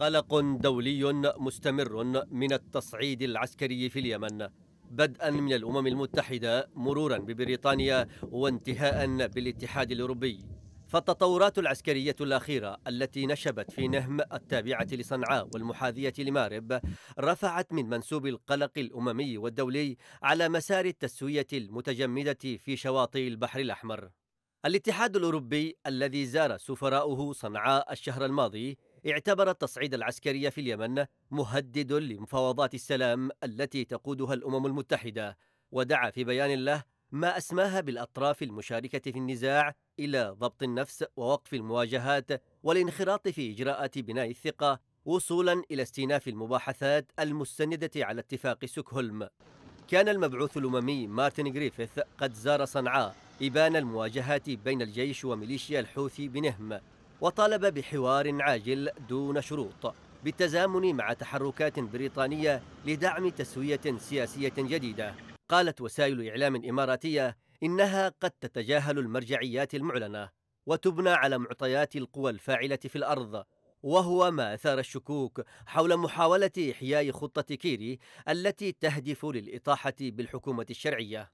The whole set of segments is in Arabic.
قلق دولي مستمر من التصعيد العسكري في اليمن بدءا من الامم المتحده مرورا ببريطانيا وانتهاء بالاتحاد الاوروبي فالتطورات العسكرية الأخيرة التي نشبت في نهم التابعة لصنعاء والمحاذية لمارب رفعت من منسوب القلق الأممي والدولي على مسار التسوية المتجمدة في شواطئ البحر الأحمر. الاتحاد الأوروبي الذي زار سفراؤه صنعاء الشهر الماضي اعتبر التصعيد العسكري في اليمن مهدد لمفاوضات السلام التي تقودها الامم المتحده ودعا في بيان له ما اسماها بالاطراف المشاركه في النزاع الى ضبط النفس ووقف المواجهات والانخراط في اجراءات بناء الثقه وصولا الى استئناف المباحثات المستنده على اتفاق سوكهولم. كان المبعوث الاممي مارتن غريفيث قد زار صنعاء ابان المواجهات بين الجيش وميليشيا الحوثي بنهم وطالب بحوار عاجل دون شروط بالتزامن مع تحركات بريطانية لدعم تسوية سياسية جديدة قالت وسائل إعلام إماراتية إنها قد تتجاهل المرجعيات المعلنة وتبنى على معطيات القوى الفاعلة في الأرض وهو ما أثار الشكوك حول محاولة إحياء خطة كيري التي تهدف للإطاحة بالحكومة الشرعية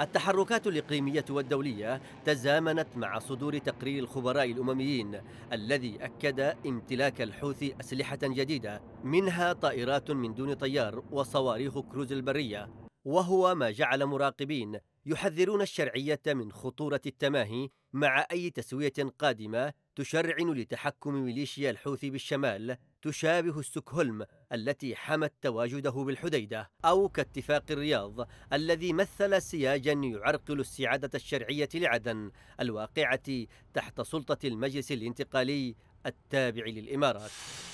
التحركات الإقليمية والدولية تزامنت مع صدور تقرير الخبراء الأمميين الذي أكد امتلاك الحوثي أسلحة جديدة منها طائرات من دون طيار وصواريخ كروز البرية وهو ما جعل مراقبين يحذرون الشرعية من خطورة التماهي مع أي تسوية قادمة تشرعن لتحكم ميليشيا الحوثي بالشمال تشابه استوكهولم التي حمت تواجده بالحديدة أو كاتفاق الرياض الذي مثل سياجا يعرقل السعادة الشرعية لعدن الواقعة تحت سلطة المجلس الانتقالي التابع للإمارات